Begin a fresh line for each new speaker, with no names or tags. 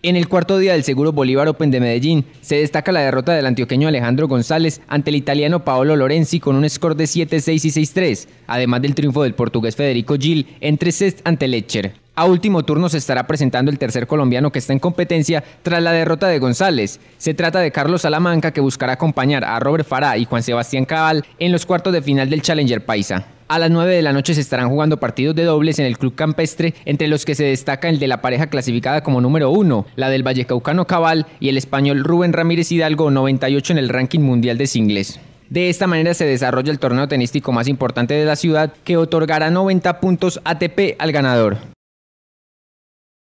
En el cuarto día del Seguro Bolívar Open de Medellín, se destaca la derrota del antioqueño Alejandro González ante el italiano Paolo Lorenzi con un score de 7-6 y 6-3, además del triunfo del portugués Federico Gil en 3 ante Lecher. A último turno se estará presentando el tercer colombiano que está en competencia tras la derrota de González. Se trata de Carlos Salamanca que buscará acompañar a Robert Farah y Juan Sebastián Cabal en los cuartos de final del Challenger Paisa. A las 9 de la noche se estarán jugando partidos de dobles en el Club Campestre, entre los que se destaca el de la pareja clasificada como número 1, la del Vallecaucano Cabal y el español Rubén Ramírez Hidalgo, 98 en el ranking mundial de singles. De esta manera se desarrolla el torneo tenístico más importante de la ciudad, que otorgará 90 puntos ATP al ganador.